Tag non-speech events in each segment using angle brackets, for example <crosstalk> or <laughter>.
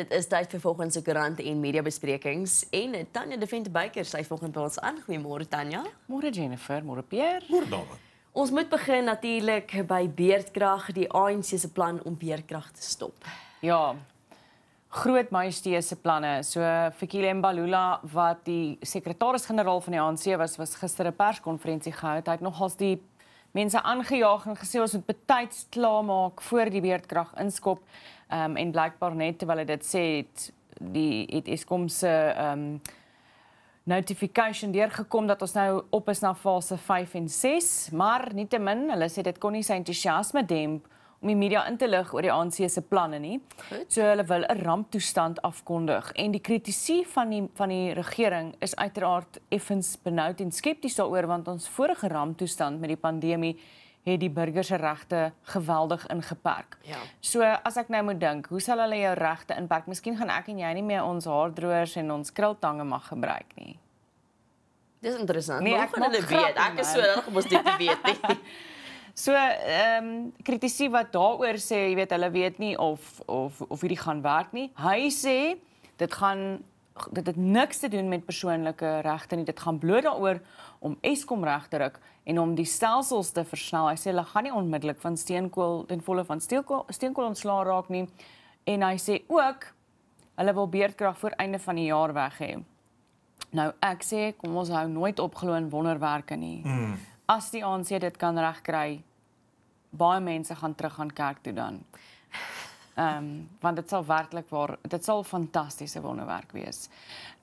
Dit is tyd vir volgens se koerant en media besprekings en Tanya De Vent Beyker sy volgens by ons aan. Goeiemôre Tanya. Môre Jennifer, môre Pierre. Môre dame. Ons moet begin natuurlik by beerdkrag, die ANC se plan om beerdkrag te stop. Ja. Groot Majestee se planne. So Fikile Mbalula wat die sekretaris-generaal van die ANC was, was gister 'n perskonferensie gehou. Hy het nogals die mense aangejaag en gesê ons moet betyds klaarmaak voor die beerdkrag inskop. Ehm um, en blykbaar net terwyl hy dit sê het die het Eskom se ehm um, notification deurgekom dat ons nou op is na fase 5 en 6, maar nietemin, hulle sê dit kon nie sy entoesiasme demp om die media in te lig oor die ANC se planne nie. Goed. So hulle wil 'n ramptoestand afkondig en die kritisie van die van die regering is uiteraard effens benoud en skepties daaroor want ons vorige ramptoestand met die pandemie het die burger se regte geweldig ingeperk. Ja. So as ek nou moet dink, hoe sal hulle jou regte inperk? Miskien gaan ek en jy nie meer ons haardroërs en ons krultange mag gebruik nie. Dis interessant. Nee, ek hulle weet, ek is so dan kom ons dit weet. <laughs> So, ehm um, kritisie wat daaroor sê, jy weet hulle weet nie of of of hierdie gaan werk nie. Hy sê dit gaan dit het niks te doen met persoonlike regte nie. Dit gaan bloot daaroor om Eskom reg te ruk en om die stelsels te versnel. Hy sê hulle gaan nie onmiddellik van steenkool ten volle van steenkool steenkool ontslaa raak nie. En hy sê ook hulle wil beerdkrag voor einde van die jaar weg hê. Nou ek sê kom ons hou nooit op glo in wonderwerke nie. Mm. As die ANC dit kan regkry, baie mense gaan terug aan kerk toe dan. Ehm um, want dit sal werklik waar dit sal fantastiese wonderwerk wees.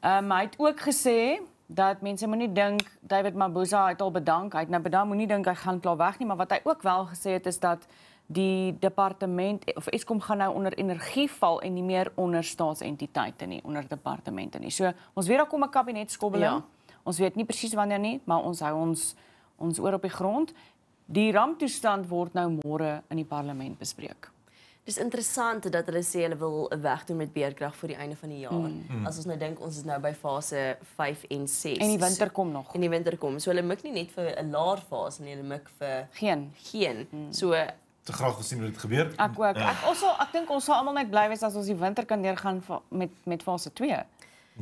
Ehm um, hy het ook gesê dat mense moenie dink David Mabuza het al bedank, hy het nou bedank, moenie dink hy gaan klaar weg nie, maar wat hy ook wel gesê het is dat die departement of Eskom gaan nou onder energie val en nie meer onder staatsentiteite nie, onder departemente nie. So ons weet daar kom 'n kabinet skobbel. Ja. Ons weet nie presies wanneer nie, maar ons hou ons ons oor op die grond. Die ramptoestand word nou môre in die parlement bespreek. Dis interessant dat hulle sê hulle wil 'n weg doen met beerkrag vir die einde van die jaar. Mm. As ons nou dink ons is nou by fase 5 en 6. En die winter kom nog. En die winter kom. So hulle mik nie net vir 'n laer fase nie, hulle mik vir geen geen. Mm. So eh, te graag gesien hoe dit gebeur. Ek ook. Ja. Ek ons sal ek dink ons sal almal net bly wees as ons die winter kan deurgaan met met fase 2.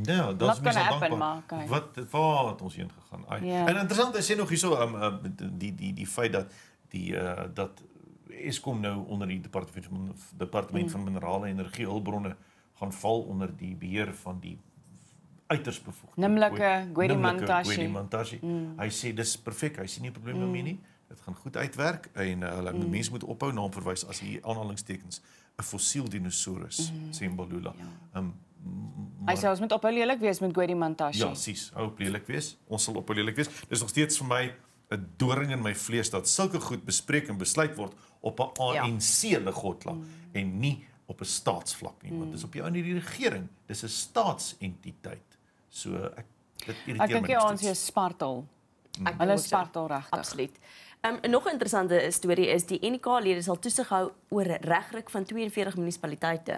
Ja, dat is mis dankbaar. Wat wat ons heen gegaan. Yeah. Ja. En interessant is sien nog hierso um, um, die die die feit dat die uh, dat Eskom nou onder die departement departement van mm. minerale energie hulpbronne gaan val onder die beheer van die uiters bevoegde Nimlike Guedimantashi. Mm. Hy sê dis perfek, hy sien nie 'n probleem daarmee mm. nie. Dit gaan goed uitwerk en eh, hulle uh, mm. mense moet ophou na hom verwys as hy aanhalingstekens 'n fossiel dinosourus mm. sê Mbalula. Ja. Um, maar, hy sê ons moet ophou lelik wees met Guedimantashi. Ja, sis, hou op lelik wees. Ons sal ophou lelik wees. Dis nog steeds vir my 'n doring in my vlees dat sulke goed bespreek en besluit word op ja. 'n ANC begotlaag ja. en nie op 'n staatsvlak nie, want dis op jou in die regering, dis 'n staatsentiteit. So ek dit irriteer my. Ek dink die ANC is spartel. Mm. Ek hulle spartel regtig. Absoluut. Ehm, 'n um, Nog 'n interessante storie is die NK-lede sal toesig hou oor regryk van 42 munisipaliteite.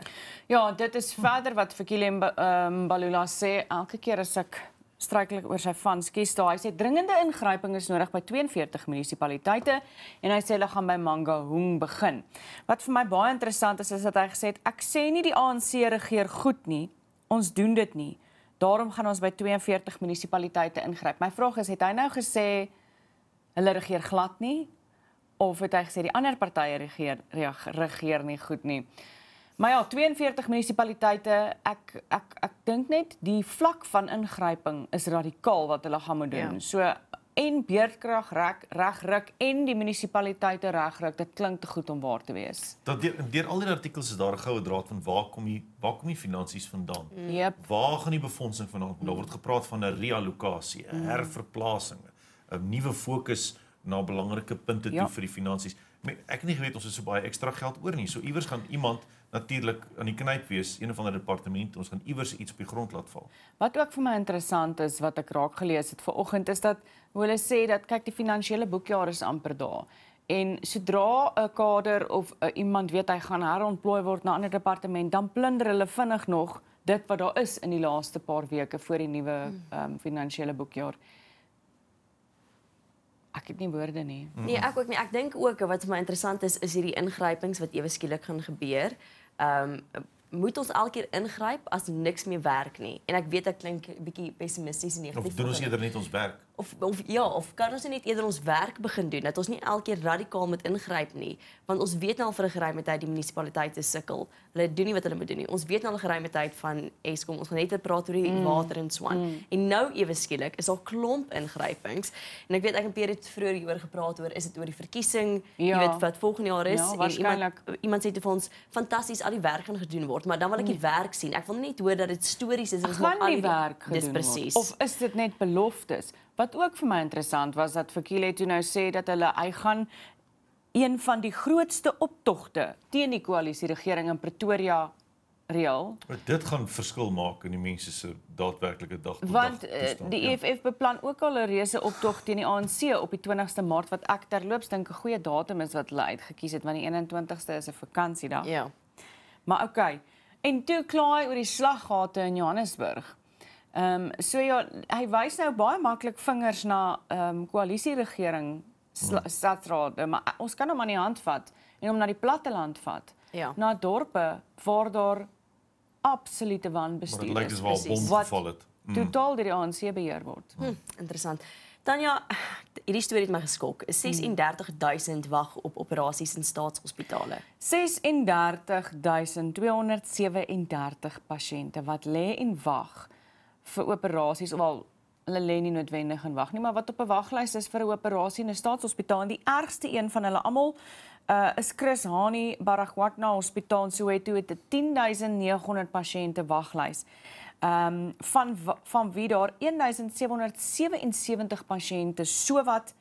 Ja, dit is verder wat Vakilem um, eh, Balula sê, elke keer as ek stryklik oor sy van skiesto. Hy sê dringende ingryping is nodig by 42 munisipaliteite en hy sê hulle gaan by Mangaung begin. Wat vir my baie interessant is is dat hy gesê het ek sê nie die ANC regeer goed nie. Ons doen dit nie. Daarom gaan ons by 42 munisipaliteite ingryp. My vraag is het hy nou gesê hulle regeer glad nie of het hy gesê die ander partye regeer regeer nie goed nie. Maar ja, 42 munisipaliteite, ek ek ek dink net die vlak van ingryping is radikaal wat hulle gaan moet doen. Ja. So en beerdkrag reg reg ruk en die munisipaliteite reg ruk dit klink te goed om waar te wees. Dat deur, deur al die artikels is daar 'n goue draad van waar kom die waar kom die finansies vandaan? Yep. Mm. Waar gaan die befondsing vandaan? Mm. Daar word gepraat van 'n reallokasie, 'n mm. herverplasing, 'n nuwe fokus na belangrike punte ja. toe vir die finansies. Ek het nie geweet ons het so baie ekstra geld oor nie. So iewers gaan iemand natuurlik aan die knyp wees een van die departement ons gaan iewers iets op die grond laat val. Wat ook vir my interessant is wat ek raak gelees het vanoggend is dat hulle sê dat kyk die finansiële boekjaar is amper daar. En sodra 'n kader of a, eh, iemand weet hy gaan herontplooi word na 'n ander departement, dan plunder hulle vinnig nog dit wat daar is in die laaste paar weke voor die nuwe um, finansiële boekjaar. Ek het nie woorde nie. Nee, ek ook nie. Ek dink ook wat vir my interessant is is hierdie ingrypings wat ewe skielik gaan gebeur ehm um, moet ons elke keer ingryp as niks meer werk nie. En ek weet dit klink 'n bietjie pessimisties en negatief. Of doen ons eerder net ons werk? of of ja, of kan ons net eerder ons werk begin doen dat ons nie elke keer radikaal moet ingryp nie, want ons weet nou al vir 'n geruime tyd die munisipaliteite sukkel. Hulle doen nie wat hulle moet doen nie. Ons weet nou al 'n geruime tyd van Eskom, ons gaan net praat oor die mm. water in Swan. Mm. En nou ewe skielik is daar klomp ingrypings. En ek weet ek en Pierre het vroeër hieroor gepraat oor is dit oor die verkiesing, ja. jy weet wat volgende jaar is ja, en iemand iemand sê dit vir ons fantasties al die werk gaan gedoen word, maar dan wil ek die mm. werk sien. Ek wil net hoor dat dit stories is en ons gaan al die werk gedoen word. Dis presies. Of is dit net beloftes? Wat ook vir my interessant was dat Fakile toe nou sê dat hulle hy gaan een van die grootste optogte teen die koalisie regering in Pretoria reël. Dit gaan verskil maak in die mense se daadwerklike dag tot dag. Want eh, die EFF ja. E beplan ook al 'n reuse optog teen die ANC op die 20ste Maart wat ek terloops dink 'n goeie datum is wat hulle uitgekies het want die 21ste is 'n vakansiedag. Ja. Maar okay. En toe klaai oor die slaggate in Johannesburg. Ehm um, so ja, hy wys nou baie maklik vingers na ehm um, koalisieregering stadsraad, hmm. maar eh, ons kan hom aan die hand vat en hom na die platte land vat. Ja. Na dorpe waar daar absolute wanbestuur like is. Wat lyk as wel bom. Hmm. Totaal deur die ANC beheer word. Hmm. Hmm. Interessant. Tanya, hierdie storie het my geskok. 36000 hmm. wag op operasies in staatshospitale. 36237 pasiënte wat lê en wag vir operasies of al hulle lê nie noodwendig en wag nie, maar wat op 'n waglys is vir 'n operasie in 'n staatshospitaal en die ergste een van hulle almal uh is Chris Hani Baragwanath Hospitaal Soweto het 'n 10900 pasiënte waglys. Ehm um, van van wie daar 1777 pasiënte sowat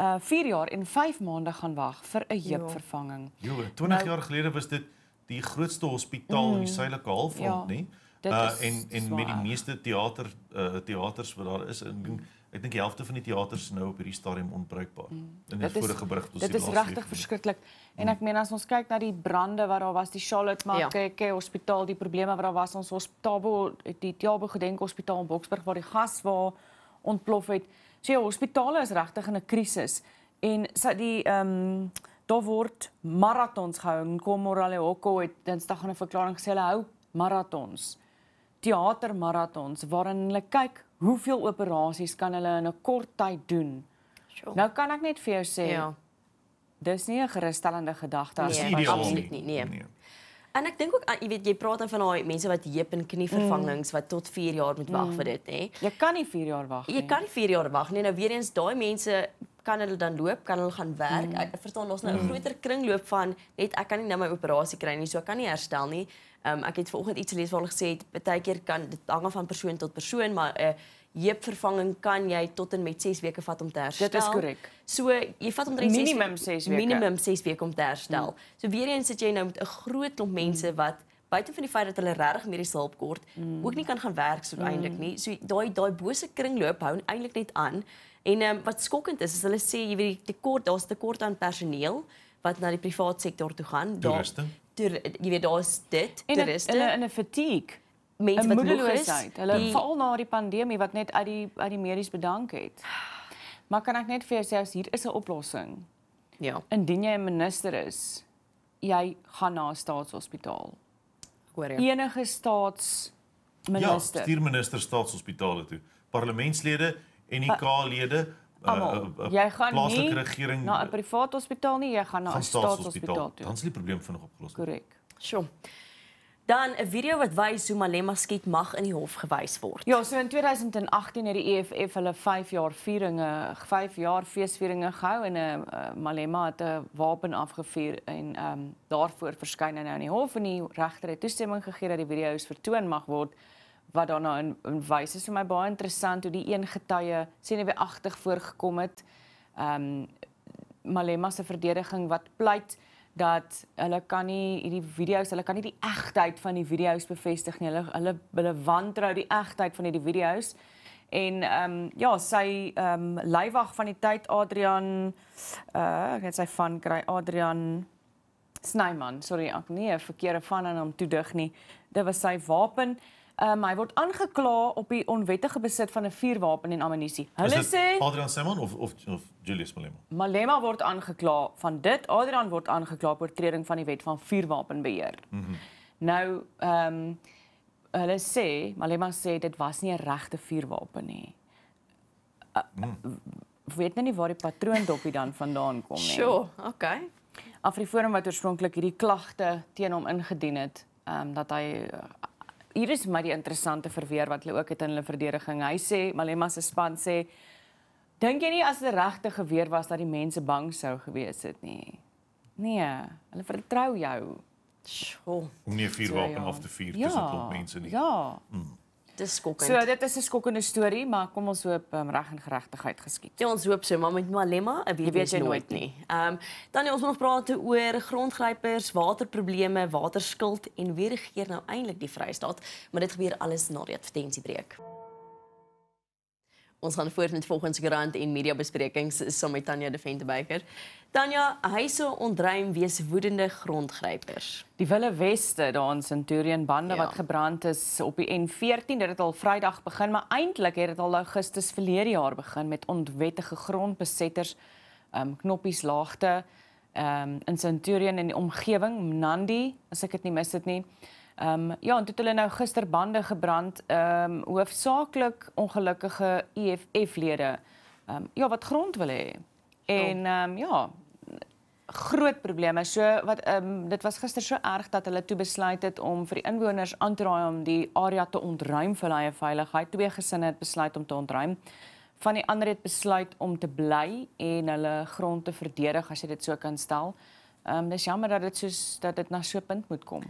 uh 4 jaar en 5 maande gaan wag vir 'n ja. heupvervanging. Jo, 20 nou, jaar gelede was dit die grootste hospitaal mm, in die mm. suidelike halfrond, ja. nê? dit uh, is uh, en en zwaar. met die meeste teater uh, teaters wat daar is in mm. Ek dink die helfte van die teaters nou op hierdie stadium onbruikbaar. Mm. In die vorige brug tot sy. Dit is regtig verskriklik. En mm. ek meen as ons kyk na die brande wat daar was, die Charlotte Mark ja. Care Hospitaal, die probleme wat daar was ons hospitaal, die Tabo Gedenk Hospitaal in Boksburg waar die gas waar ontplof het. So die ja, hospitale is regtig in 'n krisis. En sa die ehm um, daar word marathons gehou. Kom Morale Hoko het Dinsdag 'n verklaring gesê hulle hou marathons. Mm teatermarathons waarin hulle kyk hoeveel operasies kan hulle in 'n kort tyd doen. Sure. Nou kan ek net vir jou sê ja. Dis nie 'n gerusstellende gedagte as nee, ideaal, absoluut nie. Nee. nee. En ek dink ook jy weet jy praat dan van daai mense wat heup en knie mm. vervangings mm. wat tot 4 jaar moet wag mm. vir dit, hè. Jy kan nie 4 jaar wag nie. Jy kan nie 4 jaar wag nie. Nou weer eens daai mense kan hulle dan loop, kan hulle gaan werk. Hmm. Ek verstaan ons nou 'n hmm. groter kringloop van net ek kan nie nou my operasie kry nie, so ek kan nie herstel nie. Ehm um, ek het vanoggend iets gelees waar hulle gesê het baie keer kan dit hang af van persoon tot persoon, maar 'n uh, eh, heupvervanging kan jy tot en met 6 weke vat om te herstel. Dit is korrek. So jy vat omtrent 6 minimum 6 weke. Minimum 6 weke om te herstel. Mm. So weer eens sit jy nou met 'n groot klomp hmm. mense wat buite van die feit dat hulle regtig mediese hulp kort, mm. ook nie kan gaan werk so eintlik nie. So daai daai bose kringloop hou eintlik net aan. En ehm um, wat skokkend is, is hulle sê jy weet die tekort, daar's tekort aan personeel wat na die private sektor toe gaan. Toeriste. Daar jy weet daar's dit, en toeriste. Hulle in 'n fatigue, mense wat moeg is. Hulle die... veral na die pandemie wat net uit die uit die medies bedank het. Maar kan ek net vir jou sê as hier is 'n oplossing? Ja. Indien jy 'n minister is, jy gaan na 'n staatshospitaal. Hoor jy? Enige staats minister. Ja, stuur minister staatshospitale toe. Parlementslede, en die ah. KLede uh, Amal, uh, uh, jy gaan nie regering, na 'n privaat hospitaal nie, jy gaan na 'n staatshospitaal toe. Dan is die probleem vinnig opgelos. Korrek. Sjoe. Dan 'n video wat wys hoe Malema skiet mag in die hof gewys word. Ja, so in 2018 het die EFF hulle 5 jaar vieringe, 5 jaar feesvieringe gehou en 'n uh, eh, eh, Malema het 'n wapen afgevuur en ehm um, daarvoor verskyn hy nou in die hof en die regter het toestemming gegee dat die video's vertoon mag word wat daarna in, in wyse is vir my baie interessant hoe die een getuie sien hoe agtig voorgekom het. Ehm um, Malema se verdediging wat pleit dat hulle kan nie hierdie video's, hulle kan nie die egtheid van die video's bevestig nie. Hulle hulle hulle wantrou die egtheid van hierdie video's. En ehm um, ja, sy ehm um, leiwag van die tyd Adrian eh uh, ek net sy van kry Adrian Snyman, sorry, ek nee, verkeerde van aan hom toe dig nie. Dit was sy wapen. Ehm Ehm um, hy word aangekla op die onwettige besit van 'n vuurwapen en ammunisie. Hulle sê Adrian Simon of of of Julius Malema. Malema word aangekla van dit. Adrian word aangekla oor oortreding van die wet van vuurwapenbeheer. Mm -hmm. Nou ehm um, hulle sê Malema sê dit was nie 'n regte vuurwapen nie. Mm. Weet nou nie waar die patroondoppie dan vandaan kom nie. Sjoe, okay. Afriforum wat oorspronklik hierdie klagte teen hom ingedien het, ehm um, dat hy uh, hier is my die interessante verweer wat hulle ook het in hulle verdediging. Hy sê Malema se span sê dink jy nie as dit regte geweer was dat die mense bang sou gewees het nie. Nee, hulle vertrou jou. Sjoe. Om nie vier wapen af te vier ja, tussen tot mense nie. Ja. Mm. Dis skokkend. So dit is 'n skokkende storie, maar kom ons hoop um, reg en geregtigheid geskied. Ja, ons hoop so, maar met Malema, ek eh, weet, weet jy nooit nie. Ehm um, dan ons wil nog praat oor grondgrypers, waterprobleme, waterskuld en wie regeer nou eintlik die Vrystaat, maar dit gebeur alles nadat die advertensie breek. Ons gaan voort met volgens Grant en media besprekings saam met Tanya De Ventebeyker. Tanya, hyse ontruim wees woedende grondgrypers. Die Wille Weste daar in Centurion bande ja. wat gebrand is op die N14, dit het al Vrydag begin, maar eintlik het dit al Augustus verlede jaar begin met ontwettige grondbesetters um ehm, knoppies laagte um ehm, in Centurion en die omgewing Nandi, as ek dit nie mis dit nie. Ehm um, ja, en dit het hulle nou gister bande gebrand, ehm um, hoofsaaklik ongelukkige EFF-lede. Ehm um, ja, wat grond wil hê. Ja. En ehm um, ja, groot probleme. So wat ehm um, dit was gister so erg dat hulle toe besluit het om vir die inwoners aan te raai om die area te ontruim vir hulle veiligheid. Twee gesinne het besluit om te ontruim. Van die ander het besluit om te bly en hulle grond te verdedig as jy dit so kan stel. Ehm um, dis jammer dat dit soos dat dit na so 'n punt moet kom.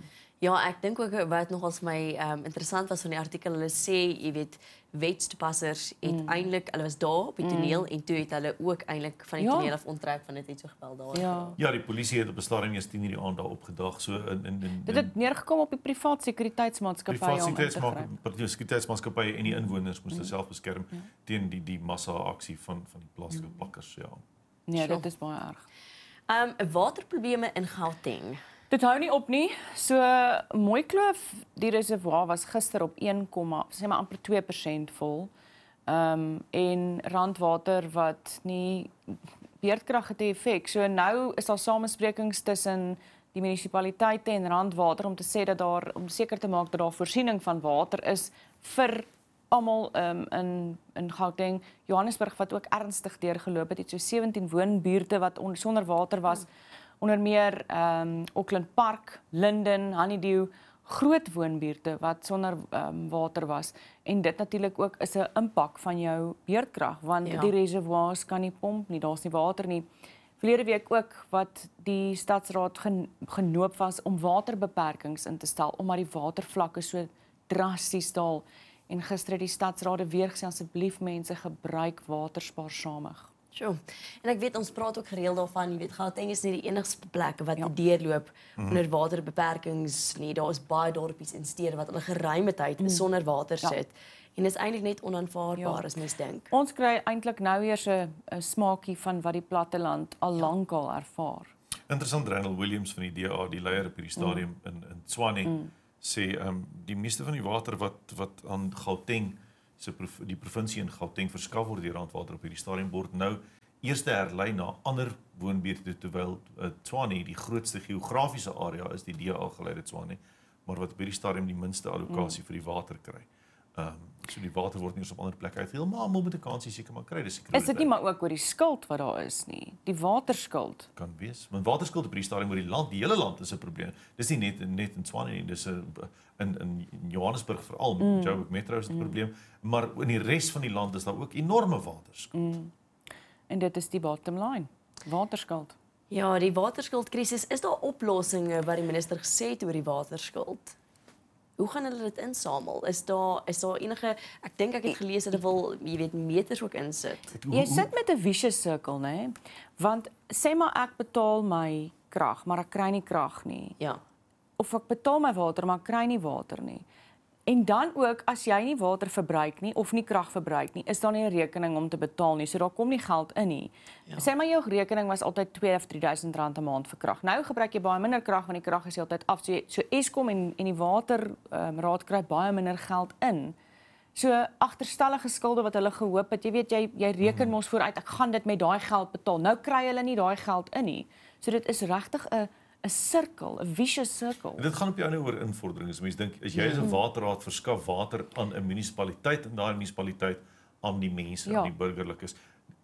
Ja, ek dink ook wat nogals my um, interessant was van die artikel, hulle sê, jy weet, wetstoepassers het mm. eintlik, hulle was daar op die mm. toneel mm. en toe het hulle ook eintlik van die ja. toneel af onttrek van dit het so gebeur daar. Ja. ja, die polisie het op 'n stadium eers 10:00 die aand daar opgedag, so in in in Dit het neergekom op die privaat sekuriteitsmaatskappy. Privaat sekuriteitsmaatskappy en die inwoners moes hulle mm. self beskerm mm. teen die die massa aksie van van die plaaslike mm. pakkers, ja. Nee, so. dit is baie erg. Ehm um, waterprobleme in Gauteng. Dit hou nie op nie. So mooi kloof die reservoir was gister op 1, sê maar amper 2% vol. Ehm um, en randwater wat nie beerdkrag het effek. So nou is daar samesprekings tussen die munisipaliteite en randwater om te sê dat daar om seker te maak dat daar voorsiening van water is vir almal um, in in Gauteng, Johannesburg wat ook ernstig deurgeloop het, het so 17 woonbuurte wat on, sonder water was. Hmm onder meer ehm um, Auckland Park, Linden, Honeydew, groot woonbuurte wat sonder ehm um, water was en dit natuurlik ook is 'n impak van jou beerdkrag want ja. die reservoirs kan nie pomp nie, daar's nie water nie. Verlede week ook wat die stadsraad genoop was om waterbeperkings in te stel omdat die watervlakke so drasties daal en gister het die stadsraad weer gesê asseblief mense gebruik water spaarsamig. Sjoe. En ek weet ons praat ook gereeld daarvan, jy weet Gauteng is nie die enigste plek wat ja. deurloop mm. onder waterbeperkings nie. Daar is baie dorpies en stede wat hulle geruime tyd mm. sonder water ja. sit. En is eintlik net onaanvaarbaar ja. as mens dink. Ons kry eintlik nou weer so 'n smaakie van wat die platte land al ja. lank al ervaar. Interessant Randall Williams van die DA, die leier op hierdie mm. stadium mm. in in Tshwane mm. sê ehm um, die meeste van die water wat wat aan Gauteng mm se die provinsie in Gauteng verskaf word deur Randwater op hierdie stadium word nou eerste herlei na ander woonbuurte terwyl eh, Tswane die grootste geografiese area is die DA geleide Tswane maar wat op hierdie stadium die minste allocasie mm. vir die water kry. Ehm um, so die water word nie eens op ander plekke uitgeheel, maar almal moet 'n kans seker maar kry, dis seker. Is dit nie maar ook oor die skuld wat daar is nie? Die waterskuld. Kan wees, want waterskuld op die stadium oor die land, die hele land is 'n probleem. Dis nie net net in Tshwane nie, dis 'n in in Johannesburg veral, mm. Joburg Metro is 'n mm. probleem, maar in die res van die land is daar ook enorme waterskuld. Mm. En dit is die bottom line. Waterskuld. Ja, die waterskuldkrisis, is daar oplossings wat die minister gesê het oor die waterskuld? Hoe gaan hulle dit insamel? Is daar is daar enige ek dink ek het gelees dat hulle wil, jy weet, meters ook insit. Jy sit met 'n vicious circle, né? Want sê maar ek betaal my krag, maar ek kry nie krag nie. Ja. Of ek betaal my water, maar ek kry nie water nie. En dan ook as jy nie water verbruik nie of nie krag verbruik nie, is daar nie 'n rekening om te betaal nie. So daar kom nie geld in nie. Ja. Sê maar jou rekening was altyd 2 of 3000 rand 'n maand vir krag. Nou gebruik jy baie minder krag want die krag is heeltyd af. So, so Eskom en en die water um, raad kry baie minder geld in. So agterstallige skulde wat hulle gehoop het, jy weet jy jy reken mhm. mos vooruit ek gaan dit met daai geld betaal. Nou kry hulle nie daai geld in nie. So dit is regtig 'n 'n sirkel, 'n vicious sirkel. Dit gaan op jou nou oor invorderings. Mense dink as jy as 'n mhm. waterraad verskaf water aan 'n munisipaliteit en daai munisipaliteit aan die mense, ja. aan die burgerlikes.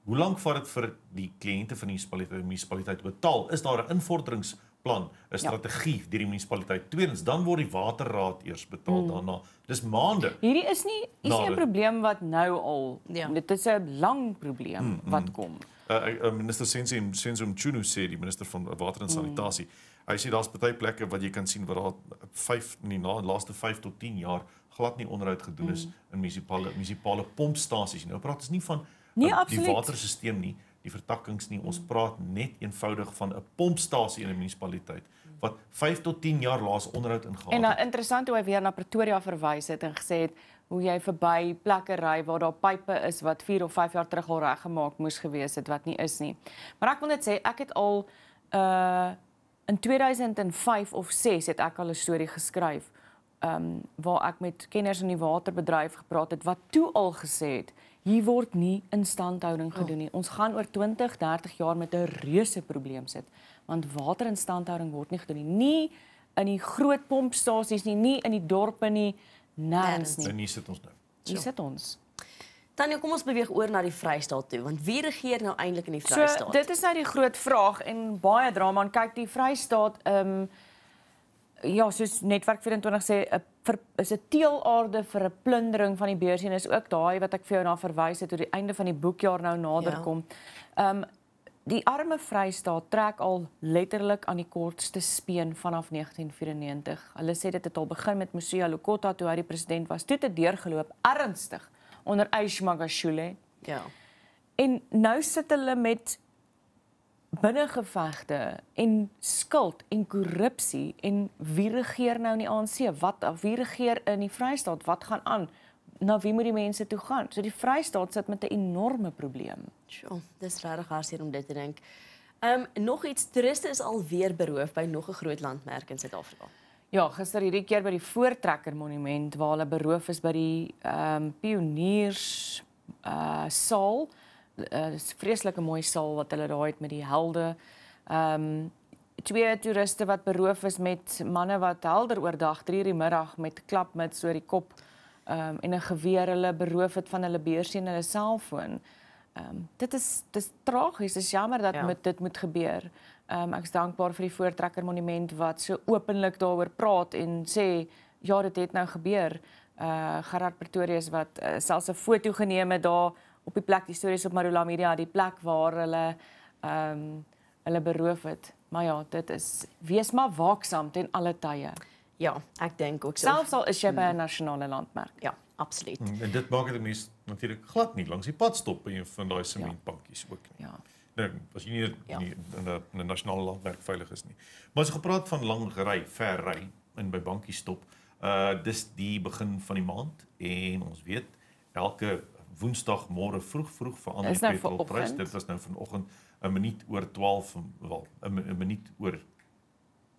Hoe lank vat dit vir die kliënte van die munisipaliteit om die munisipaliteit betaal? Is daar 'n invorderingsplan, 'n ja. strategie ja. deur die munisipaliteit? Tweedens, dan word die waterraad eers betaal hmm. daarna. Dis maande. Hierdie is nie is nie 'n probleem wat nou al. Ja. Dit is 'n lang probleem hmm, wat hmm. kom. 'n uh, uh, Minister Sensi Sensi Mchunu sê die minister van water en mm. sanitasie hmm. Hy sê daar's baie plekke wat jy kan sien waar daar 5 in die na, laaste 5 tot 10 jaar glad nie onderhoud gedoen is mm. in munisipale munisipale pompstasies nie. Nou praat ons nie van nee, a, die waterstelsel nie, die vertakkings nie. Ons praat net eenvoudig van 'n pompstasie in 'n munisipaliteit wat 5 tot 10 jaar laas onderhoud ingehaal het. En nou interessant hoe hy weer na Pretoria verwys het en gesê het hoe jy verby plekke ry waar daar pipe is wat 4 of 5 jaar terug al reggemaak moes gewees het wat nie is nie. Maar ek wil net sê ek het al uh In 2005 of 6 het ek al 'n storie geskryf ehm um, waar ek met kenners in die waterbedryf gepraat het wat toe al gesê het hier word nie instandhouding gedoen nie. Ja. Ons gaan oor 20, 30 jaar met 'n reuse probleem sit want waterinstandhouding word nie gedoen nie. Nie in die groot pompstasies nie, nie in die dorpe nie, nêrens nie. Nee, nie sit ons nou. Hier ja. sit ons. So. Tannie, kom ons beweeg oor na die Vrystaat toe, want wie regeer nou eintlik in die Vrystaat? So, dit is nou die groot vraag en baie drama. En kyk, die Vrystaat ehm um, ja, soos Netwerk 24 sê, 'n eh, is 'n teelaarde vir 'n plundering van die beursie en is ook daai wat ek vir jou na verwys het tot die einde van die boekjaar nou naderkom. Ja. Ehm ja. um, Die arme Vrystaat trek al letterlik aan die kortste speen vanaf 1994. Hulle sê dit het al begin met Musia Lokota toe hy die president was. Toe het dit deurgeloop ernstig onder Ishmagashule. Ja. En nou sit hulle met binnengevegte en skuld en korrupsie en wie regeer nou in die ANC? Wat wie regeer in die Vrystaat? Wat gaan aan? Na wie moet die mense toe gaan? So die Vrystaat sit met 'n enorme probleem. Sjoe, dis regtig hartseer om dit te dink. Ehm um, nog iets, toeriste is alweer beroof by nog 'n groot landmerk in Suid-Afrika. Ja, gister hierdie keer by die Voortrekker Monument waar hulle beroof is by die ehm um, pioniers uh saal. Uh, eh, is 'n vreeslike mooi saal wat hulle daai het met die helde. Ehm um, twee toeriste wat beroof is met manne wat helder oordag 3:00 in die middag met klap met so die kop ehm um, en 'n geweer hulle beroof het van hulle beursie en hulle selfoon. Ehm um, dit is dis tragies, dis jammer dat ja. met dit moet gebeur. Ehm um, ek is dankbaar vir die voortrekker monument wat so openlik daaroor praat en sê ja, dit het nou gebeur. Uh Gerard Pretorius wat uh, selfs 'n foto geneem het daar op die plek die stories op Marula Media, die plek waar hulle ehm um, hulle beroof het. Maar ja, dit is wees maar waaksaam ten alle tye. Ja, ek dink ook so. Selfs al is jy by mm. 'n nasionale landmerk. Ja, absoluut. Mm, en dit maak dit mens natuurlik glad nie langs die pad stop by een van daai sementbankies ja. ook nie. Ja as jy nie in ja. die in 'n nasionale landmerk veilig is nie. Maar as jy gepraat van lang ry, ver ry en by bankie stop, uh dis die begin van die maand en ons weet elke Woensdag môre vroeg vroeg verander nou die petrolprys. Dit was nou vanoggend 'n minuut oor 12 wel 'n minuut oor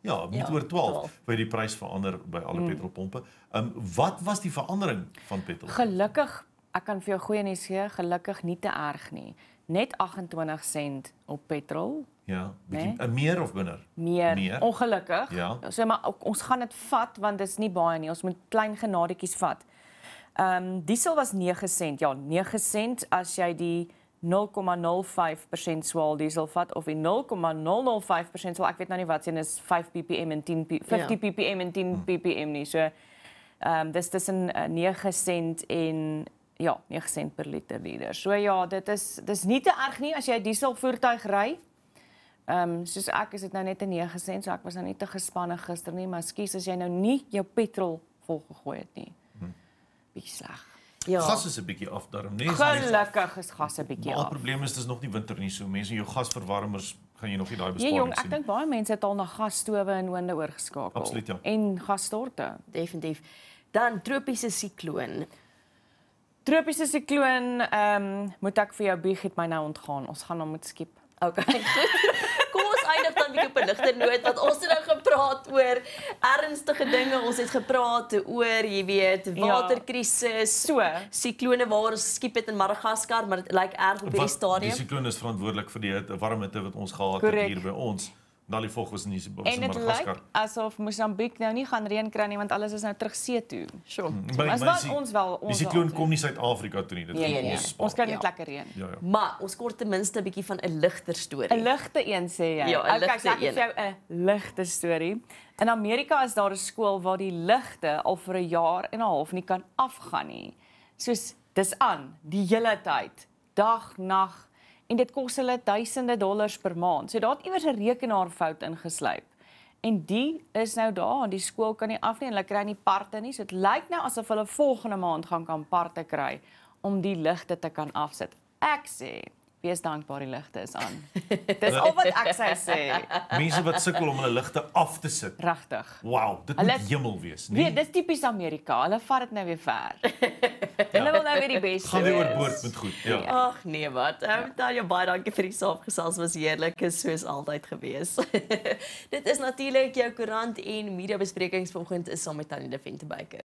ja, minuut ja, oor 12, 12 by die prys verander by alle mm. petrolpompe. Um wat was die verandering van petrol? Gelukkig ek kan vir jou goeie nuus gee, gelukkig nie te erg nie net 28 sent op petrol. Ja, bietjie nee? meer of minder? Meer. meer. Ongelukkig. Ja. So maar ons gaan dit vat want dit is nie baie nie. Ons moet klein genadetjies vat. Ehm um, diesel was 9 sent. Ja, 9 sent as jy die 0,05% swaal diesel vat of die 0,005% swaal. Ek weet nou nie wat sien is 5 ppm en 10 p, 50 ja. ppm en 10 hm. ppm nie. So ehm um, dis tussen 9 eh, sent en ja, 9 sent per liter duurder. So ja, dit is dis nie te erg nie as jy 'n diesel voertuig ry. Ehm um, soos ek is dit nou net 'n 9 sent, so ek was nou net te gespanne gister nie, maar skus as jy nou nie jou petrol vol gegooi het nie. Hmm. Bietjie sleg. Ja. Gas is 'n bietjie af daarom nie. Gelukkig is gas 'n bietjie af. Maar die probleem is dis nog nie winter nie, so mense jou gasverwarmers gaan jy nog nie daai ja, besparing sien. Nee, jong, ek dink baie mense het al na gasstowe en honde oorgeskakel. Absoluut ja. En gasstorte, definitief. Dan tropiese sikloon. Tropiese sikloon, ehm, um, moet ek vir jou bieg het my nou ontgaan. Ons gaan hom moet skiep. OK, goed. Kom ons eindig dan met 'n ligter noot wat ons het nou gepraat oor ernstige dinge. Ons het gepraat oor, jy weet, ja. waterkrisis, ja, so siklone waar ons skiep het in Madagaskar, maar dit lyk erg op hierdie stadium. Die sikloon is verantwoordelik vir die warmte wat ons gehad Correct. het hier by ons. Dali volgens in die Sibo se Madagaskar. En dit lyk asof Mosambiek nou nie gaan reën kry nie want alles is nou terug see toe. Sjoe. Hmm. So, maar as wat ons wel ons Die sikloon kom nie Suid-Afrika toe nie. Dit nee, kom nee, nee. ons. Nee. Ons kan net ja. lekker reën. Ja, ja. Maar ons kort ten minste 'n bietjie van 'n ligter storie. 'n Ligte een sê jy. Ja, okay, ek sê vir jou 'n ligte storie. In Amerika is daar 'n skool waar die ligte al vir 'n jaar en 'n half nie kan afgaan nie. Soos dis aan die hele tyd. Dag, nag, en dit kos hulle duisende dollars per maand. So daar het iewers 'n rekenaarfout ingeslyp. En die is nou daar en die skool kan nie af nie en hulle kry nie parte nie. So dit lyk nou asof hulle volgende maand gaan kan parte kry om die ligte te kan afsit. Ek sê, wees dankbaar die ligte is aan. <laughs> Dis al wat ek sou sê. Mense wat sukkel om hulle ligte af te sit. Regtig. Wow, dit hulle, moet hemel wees, nee. Nee, dis tipies Amerika. Hulle vat dit nou weer ver. ja. <laughs> Hulle wil nou weer die beste. Gaan weer oorboord met goed. Ja. Nee. Ag nee, wat. Ek dan jou baie dankie vir die saamgesels. Was heerlik soos altyd gewees. <laughs> dit is natuurlik jou koerant en media besprekings vanoggend is saam met Tannie Deventerbeke.